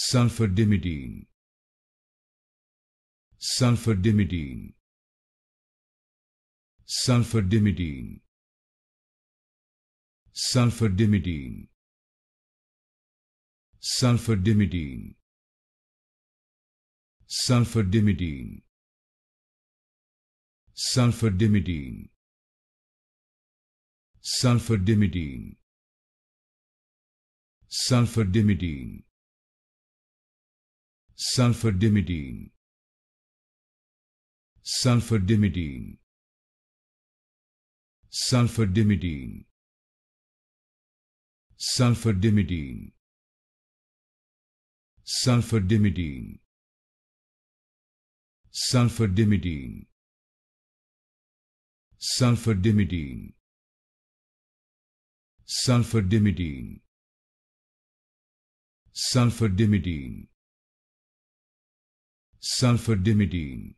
sulfadimidine sulfadimidine sulfadimidine sulfadimidine sulfadimidine sulfadimidine sulfadimidine sulfadimidine sulfadimidine sulfadimidine sulfadimidine sulfadimidine sulfadimidine sulfadimidine sulfadimidine sulfadimidine sulfadimidine sulfadimidine sulfur dimidine